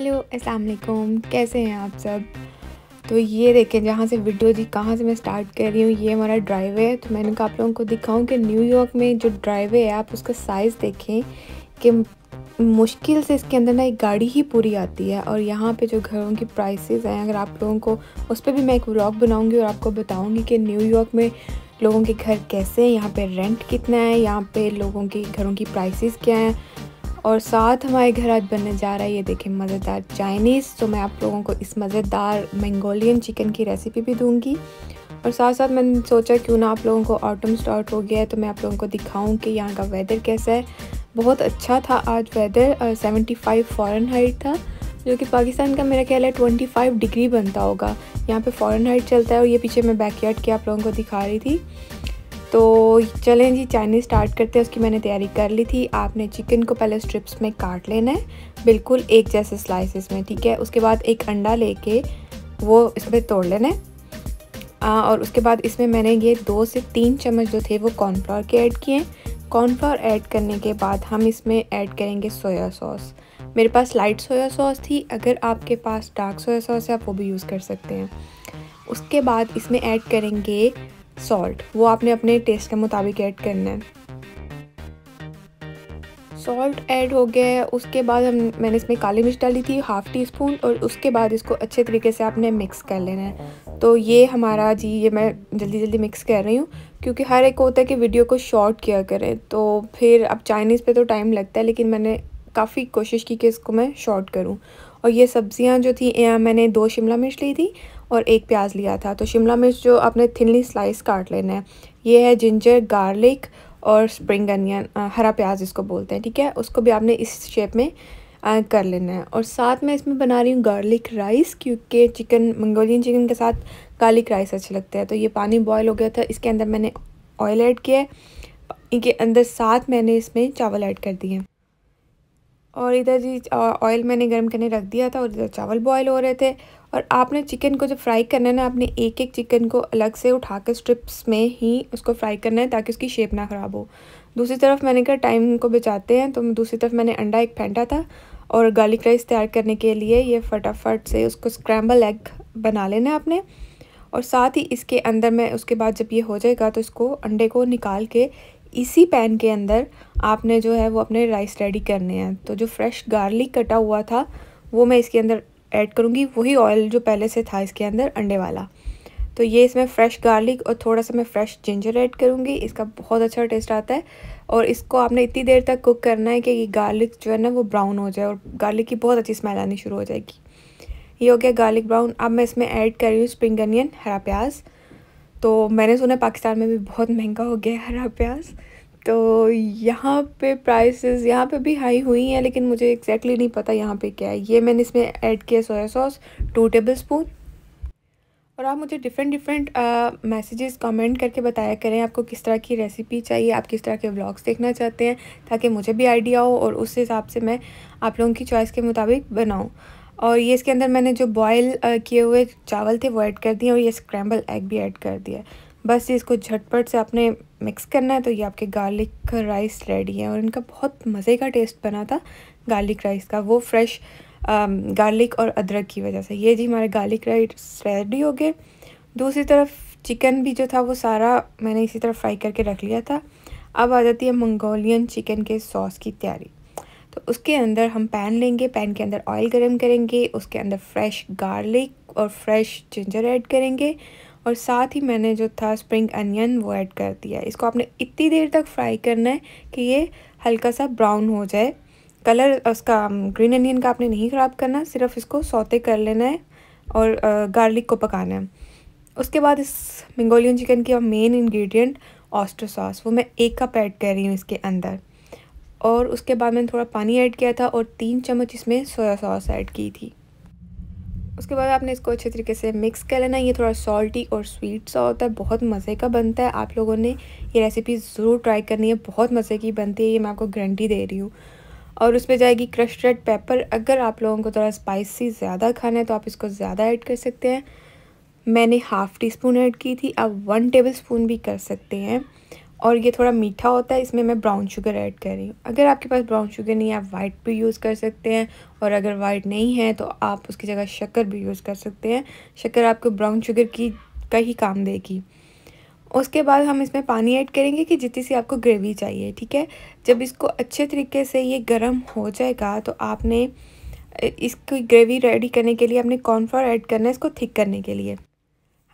hello अस्सलाम वालेकुम कैसे हैं आप सब तो ये देखें जहाँ से वीडियो जी कहाँ से मैं स्टार्ट कर रही हूँ ये हमारा ड्राइवे है तो मैंने कहा आप लोगों को दिखाऊं कि न्यूयॉर्क में जो ड्राइवे है आप उसका साइज़ देखें कि मुश्किल से इसके अंदर ना एक गाड़ी ही पूरी आती है और यहाँ पे जो घरों की प्राइसेस हैं अगर आप लोगों को उस पर भी मैं एक व्लॉग बनाऊँगी और आपको बताऊँगी कि न्यूयॉर्क में लोगों के घर कैसे हैं यहाँ पर रेंट कितना है यहाँ पर लोगों के घरों की प्राइसेस क्या हैं और साथ हमारे घर आज बनने जा रहा है ये देखें मज़ेदार चाइनीज़ तो मैं आप लोगों को इस मज़ेदार मंगोलियन चिकन की रेसिपी भी दूंगी और साथ साथ मैंने सोचा क्यों ना आप लोगों को ऑटम स्टार्ट हो गया है तो मैं आप लोगों को दिखाऊं कि यहाँ का वेदर कैसा है बहुत अच्छा था आज weather seventy five Fahrenheit था जो कि पाकिस्तान का मेरा ख्याल है ट्वेंटी फाइव डिग्री बनता होगा यहाँ पर फ़ॉरन हाइट चलता है और ये पीछे मैं यार्ड की आप लोगों को दिखा रही थी तो चलें जी चाइनीज़ स्टार्ट करते हैं उसकी मैंने तैयारी कर ली थी आपने चिकन को पहले स्ट्रिप्स में काट लेना है बिल्कुल एक जैसे स्लाइसेस में ठीक है उसके बाद एक अंडा लेके वो इसमें तोड़ लेना है आ, और उसके बाद इसमें मैंने ये दो से तीन चम्मच जो थे वो कॉर्नफ्लावर के ऐड किए कॉर्नफ्लावर ऐड करने के बाद हम इसमें ऐड करेंगे सोया सॉस मेरे पास लाइट सोया सॉस थी अगर आपके पास डार्क सोया सॉस है आप वो भी यूज़ कर सकते हैं उसके बाद इसमें ऐड करेंगे सॉल्ट वो आपने अपने टेस्ट के मुताबिक ऐड करना है सॉल्ट ऐड हो गया है उसके बाद हम मैंने इसमें काली मिर्च डाली थी हाफ़ टी स्पून और उसके बाद इसको अच्छे तरीके से आपने मिक्स कर लेना है तो ये हमारा जी ये मैं जल्दी जल्दी मिक्स कर रही हूँ क्योंकि हर एक होता है कि वीडियो को शॉर्ट किया करें तो फिर अब चाइनीज़ पे तो टाइम लगता है लेकिन मैंने काफ़ी कोशिश की कि इसको मैं शॉर्ट करूँ और ये सब्ज़ियाँ जो थी मैंने दो शिमला मिर्च ली थी और एक प्याज लिया था तो शिमला मिर्च जो आपने थिनली स्लाइस काट लेना है ये है जिंजर गार्लिक और स्प्रिंग अनियन हरा प्याज इसको बोलते हैं ठीक है उसको भी आपने इस शेप में कर लेना है और साथ में इसमें बना रही हूँ गार्लिक राइस क्योंकि चिकन मंगोलियन चिकन के साथ गार्लिक राइस अच्छे लगते हैं तो ये पानी बॉयल हो गया था इसके अंदर मैंने ऑयल ऐड किया है इनके अंदर साथ मैंने इसमें चावल ऐड कर दिए हैं और इधर जी ऑयल मैंने गर्म करने रख दिया था और इधर चावल बॉयल हो रहे थे और आपने चिकन को जब फ्राई करना है ना आपने एक एक चिकन को अलग से उठा कर स्ट्रिप्स में ही उसको फ्राई करना है ताकि उसकी शेप ना ख़राब हो दूसरी तरफ मैंने कहा टाइम को बचाते हैं तो दूसरी तरफ मैंने अंडा एक फेंटा था और गार्लिक राइस तैयार करने के लिए ये फटाफट से उसको स्क्रैम्बल एग बना लेना आपने और साथ ही इसके अंदर मैं उसके बाद जब ये हो जाएगा तो इसको अंडे को निकाल के इसी पैन के अंदर आपने जो है वो अपने राइस रेडी करने हैं तो जो फ्रेश गार्लिक कटा हुआ था वो मैं इसके अंदर ऐड करूँगी वही ऑयल जो पहले से था इसके अंदर अंडे वाला तो ये इसमें फ्रेश गार्लिक और थोड़ा सा मैं फ्रेश जिंजर ऐड करूँगी इसका बहुत अच्छा टेस्ट आता है और इसको आपने इतनी देर तक कुक करना है कि ये गार्लिक जो है ना वो ब्राउन हो जाए और गार्लिक की बहुत अच्छी स्मेल आनी शुरू हो जाएगी ये हो गया गार्लिक ब्राउन अब मैं इसमें ऐड कर रही हूँ स्प्रिंग अनियन हरा प्याज़ तो मैंने सुना पाकिस्तान में भी बहुत महंगा हो गया हरा प्याज तो यहाँ पे प्राइसेस यहाँ पे भी हाई हुई हैं लेकिन मुझे एक्जैक्टली exactly नहीं पता यहाँ पे क्या है ये मैंने इसमें ऐड किया soya sauce two table spoon और आप मुझे डिफरेंट डिफरेंट मैसेजेस कमेंट करके बताया करें आपको किस तरह की रेसिपी चाहिए आप किस तरह के व्लॉग्स देखना चाहते हैं ताकि मुझे भी आइडिया हो और उस हिसाब से मैं आप लोगों की चॉइस के मुताबिक बनाऊँ और ये इसके अंदर मैंने जो बॉयल किए हुए चावल थे वो ऐड कर दिए और ये स्क्रैम्बल एग भी ऐड कर दिया बस इसको झटपट से आपने मिक्स करना है तो ये आपके गार्लिक राइस रेडी है और इनका बहुत मज़े का टेस्ट बना था गार्लिक राइस का वो फ्रेश गार्लिक और अदरक की वजह से ये जी हमारे गार्लिक राइस रेडी हो गए दूसरी तरफ चिकन भी जो था वो सारा मैंने इसी तरह फ्राई करके रख लिया था अब आ जाती है मंगोलियन चिकन के सॉस की तैयारी तो उसके अंदर हम पैन लेंगे पैन के अंदर ऑयल गर्म करेंगे उसके अंदर फ्रेश गार्लिक और फ्रेश जिंजर ऐड करेंगे और साथ ही मैंने जो था स्प्रिंग अनियन वो ऐड कर दिया इसको आपने इतनी देर तक फ्राई करना है कि ये हल्का सा ब्राउन हो जाए कलर उसका ग्रीन um, अनियन का आपने नहीं ख़राब करना सिर्फ इसको सौते कर लेना है और गार्लिक uh, को पकाना है उसके बाद इस मंगोलियन चिकन की मेन इंग्रेडिएंट ऑस्टर सॉस वो मैं एक कप ऐड कर रही हूँ इसके अंदर और उसके बाद मैंने थोड़ा पानी ऐड किया था और तीन चम्मच इसमें सोया सॉस ऐड की थी उसके बाद आपने इसको अच्छे तरीके से मिक्स कर लेना ये थोड़ा सॉल्टी और स्वीट सा होता है बहुत मज़े का बनता है आप लोगों ने ये रेसिपी ज़रूर ट्राई करनी है बहुत मज़े की बनती है ये मैं आपको गारंटी दे रही हूँ और उस पर जाएगी क्रश रेड पेपर अगर आप लोगों को थोड़ा स्पाइसी ज़्यादा खाना है तो आप इसको ज़्यादा ऐड कर सकते हैं मैंने हाफ़ टी स्पून ऐड की थी आप वन टेबल स्पून भी कर सकते हैं और ये थोड़ा मीठा होता है इसमें मैं ब्राउन शुगर ऐड कर रही हूँ अगर आपके पास ब्राउन शुगर नहीं है आप वाइट भी यूज़ कर सकते हैं और अगर वाइट नहीं है तो आप उसकी जगह शक्कर भी यूज़ कर सकते हैं शक्कर आपको ब्राउन शुगर की का ही काम देगी उसके बाद हम इसमें पानी ऐड करेंगे कि जितनी सी आपको ग्रेवी चाहिए ठीक है जब इसको अच्छे तरीके से ये गर्म हो जाएगा तो आपने इसकी ग्रेवी रेडी करने के लिए अपने कॉर्नफ्लावर ऐड करना है इसको थिक करने के लिए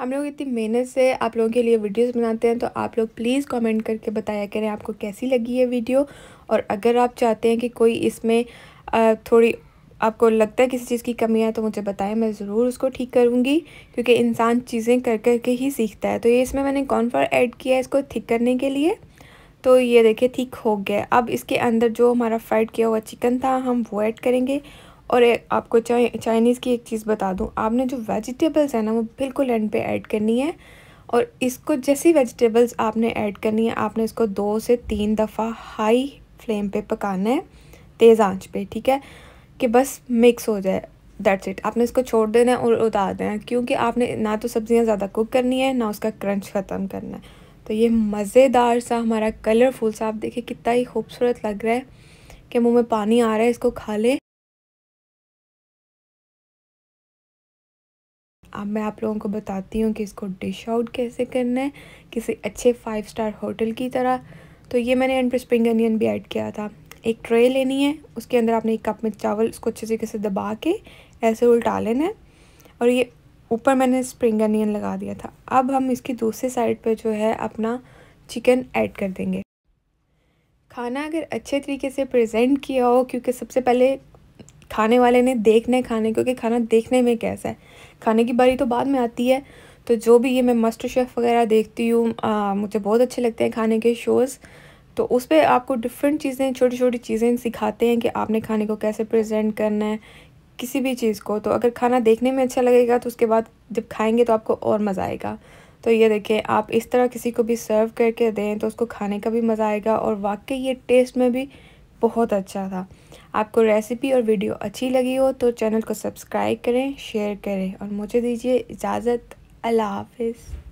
हम लोग इतनी मेहनत से आप लोगों के लिए वीडियोस बनाते हैं तो आप लोग प्लीज़ कमेंट करके बताया करें आपको कैसी लगी है वीडियो और अगर आप चाहते हैं कि कोई इसमें थोड़ी आपको लगता है किसी चीज़ की कमी है तो मुझे बताएं मैं ज़रूर उसको ठीक करूँगी क्योंकि इंसान चीज़ें कर कर के ही सीखता है तो ये इसमें मैंने कॉर्नफ्लावर ऐड किया है इसको ठीक करने के लिए तो ये देखिए ठीक हो गया अब इसके अंदर जो हमारा फ्राइड किया हुआ चिकन था हम वो ऐड करेंगे और ए, आपको चाइ चाइनीज़ की एक चीज़ बता दूँ आपने जो वेजिटेबल्स है ना वो बिल्कुल एंड पे ऐड करनी है और इसको जैसी वेजिटेबल्स आपने ऐड करनी है आपने इसको दो से तीन दफ़ा हाई फ्लेम पे पकाना है तेज़ आंच पे ठीक है कि बस मिक्स हो जाए दैट्स इट आपने इसको छोड़ देना है और उतार देना है क्योंकि आपने ना तो सब्ज़ियाँ ज़्यादा कुक करनी है ना उसका क्रंच ख़त्म करना है तो ये मज़ेदार सा हमारा कलरफुल सा आप देखिए कितना ही खूबसूरत लग रहा है कि मुँह में पानी आ रहा है इसको खा लें अब मैं आप लोगों को बताती हूँ कि इसको डिश आउट कैसे करना है किसी अच्छे फाइव स्टार होटल की तरह तो ये मैंने एंड पर स्प्रिंग अनियन भी ऐड किया था एक ट्रे लेनी है उसके अंदर आपने एक कप में चावल उसको अच्छे तरीके से दबा के ऐसे उल्टा लेना है और ये ऊपर मैंने स्प्रिंग अनियन लगा दिया था अब हम इसकी दूसरी साइड पर जो है अपना चिकन ऐड कर देंगे खाना अगर अच्छे तरीके से प्रजेंट किया हो क्योंकि सबसे पहले खाने वाले ने देखना है खाने क्योंकि खाना देखने में कैसा है खाने की बारी तो बाद में आती है तो जो भी ये मैं मस्टर शेफ़ वगैरह देखती हूँ मुझे बहुत अच्छे लगते हैं खाने के शोज़ तो उस पर आपको डिफरेंट चीज़ें छोटी छोटी चीज़ें सिखाते हैं कि आपने खाने को कैसे प्रेजेंट करना है किसी भी चीज़ को तो अगर खाना देखने में अच्छा लगेगा तो उसके बाद जब खाएंगे तो आपको और मज़ा आएगा तो ये देखें आप इस तरह किसी को भी सर्व करके दें तो उसको खाने का भी मज़ा आएगा और वाकई ये टेस्ट में भी बहुत अच्छा था आपको रेसिपी और वीडियो अच्छी लगी हो तो चैनल को सब्सक्राइब करें शेयर करें और मुझे दीजिए इजाज़त अल्लाह हाफिज़